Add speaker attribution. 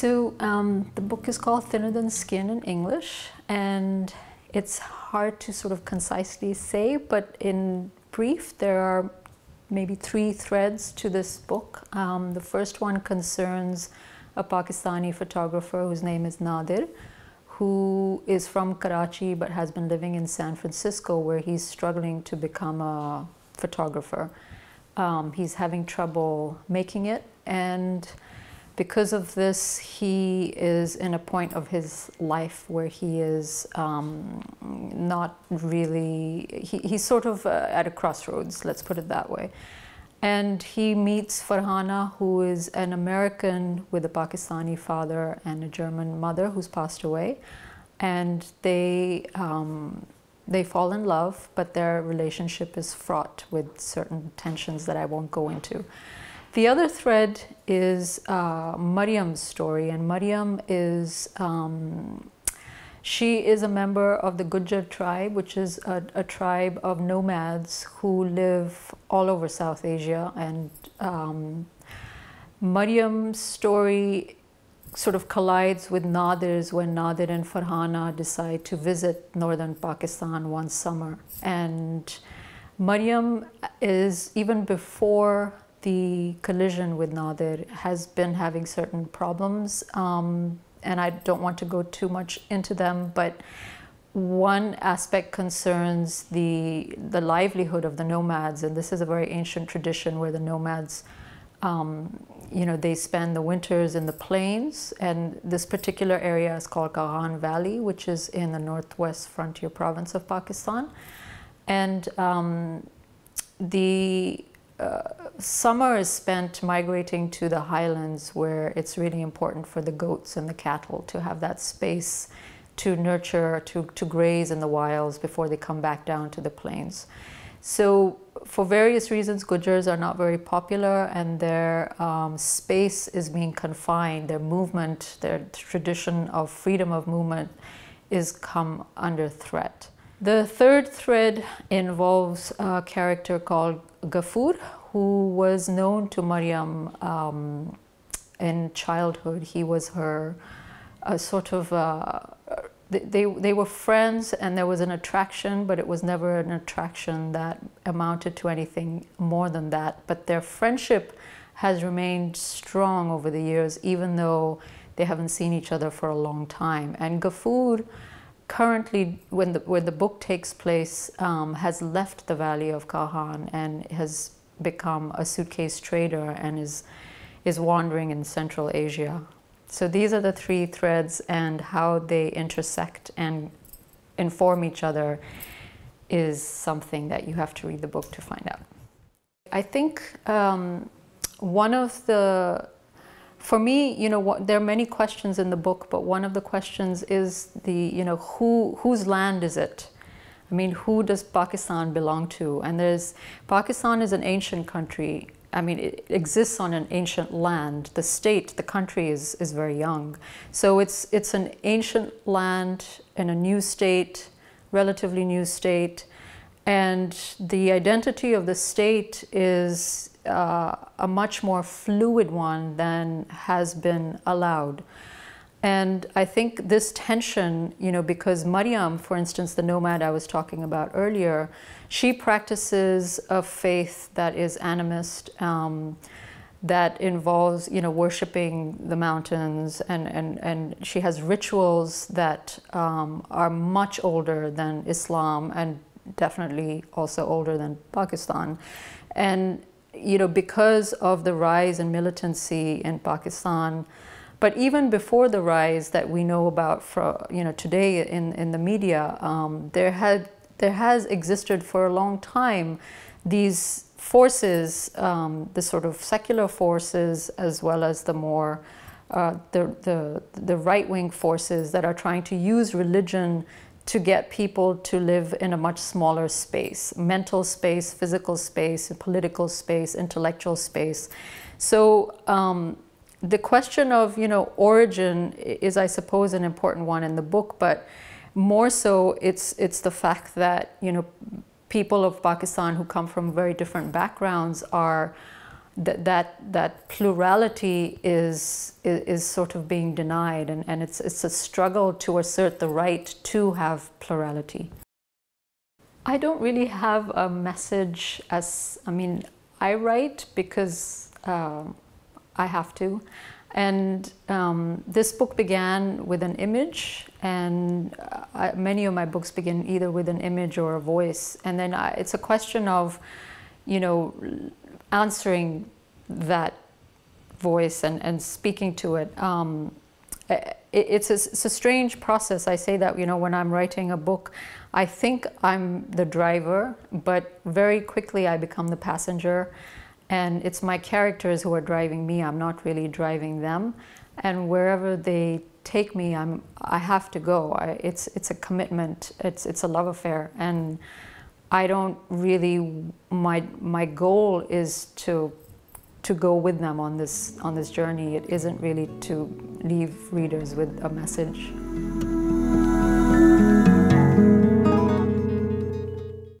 Speaker 1: So um, the book is called Thinner Than Skin in English, and it's hard to sort of concisely say, but in brief, there are maybe three threads to this book. Um, the first one concerns a Pakistani photographer whose name is Nadir, who is from Karachi but has been living in San Francisco where he's struggling to become a photographer. Um, he's having trouble making it and because of this, he is in a point of his life where he is um, not really, he, he's sort of uh, at a crossroads, let's put it that way. And he meets Farhana, who is an American with a Pakistani father and a German mother who's passed away. And they, um, they fall in love, but their relationship is fraught with certain tensions that I won't go into. The other thread is uh, Mariam's story, and Mariam is. Um, she is a member of the Gujjar tribe, which is a, a, tribe of nomads who live all over South Asia. And um, Mariam's story sort of collides with Nadir's when Nadir and Farhana decide to visit northern Pakistan one summer. And Mariam is, even before the collision with Nadir has been having certain problems, um, and I don't want to go too much into them, but one aspect concerns the, the livelihood of the nomads, and this is a very ancient tradition where the nomads, um, you know, they spend the winters in the plains, and this particular area is called Karan Valley, which is in the northwest frontier province of Pakistan. And um, the summer is spent migrating to the highlands where it's really important for the goats and the cattle to have that space to nurture, to, to graze in the wilds before they come back down to the plains. So for various reasons, Gujars are not very popular and their um, space is being confined. Their movement, their tradition of freedom of movement is come under threat. The third thread involves a character called Ghafur, who was known to Maryam um, in childhood. He was her sort of, uh, they, they were friends and there was an attraction, but it was never an attraction that amounted to anything more than that. But their friendship has remained strong over the years, even though they haven't seen each other for a long time. And Ghafur, currently, when the, when the book takes place, um, has left the Valley of Kahan and has become a suitcase trader and is, is wandering in Central Asia. So these are the three threads and how they intersect and inform each other is something that you have to read the book to find out. I think um, one of the for me, you know, what, there are many questions in the book, but one of the questions is the, you know, who whose land is it? I mean, who does Pakistan belong to? And there's Pakistan is an ancient country. I mean, it exists on an ancient land. The state, the country is is very young, so it's it's an ancient land in a new state, relatively new state. And the identity of the state is uh, a much more fluid one than has been allowed. And I think this tension, you know, because Mariam, for instance, the nomad I was talking about earlier, she practices a faith that is animist, um, that involves, you know, worshiping the mountains, and, and, and she has rituals that um, are much older than Islam and definitely also older than Pakistan. And, you know, because of the rise in militancy in Pakistan, but even before the rise that we know about, for, you know, today in, in the media, um, there, had, there has existed for a long time these forces, um, the sort of secular forces, as well as the more uh, the, the, the right-wing forces that are trying to use religion to get people to live in a much smaller space mental space, physical space, political space, intellectual space. So um, the question of you know origin is, I suppose, an important one in the book, but more so it's it's the fact that you know people of Pakistan who come from very different backgrounds are that that that plurality is, is is sort of being denied and, and it's it's a struggle to assert the right to have plurality. I don't really have a message as I mean I write because uh, I have to and um, this book began with an image and uh, I, many of my books begin either with an image or a voice and then I, it's a question of you know answering that voice and, and speaking to it. Um, it it's, a, it's, a, strange process. I say that, you know, when I'm writing a book, I think I'm the driver, but very quickly I become the passenger. And it's my characters who are driving me. I'm not really driving them. And wherever they take me, I'm, I have to go. I, it's, it's a commitment. It's, it's a love affair. And I don't really my my goal is to to go with them on this on this journey. It isn't really to leave readers with a message.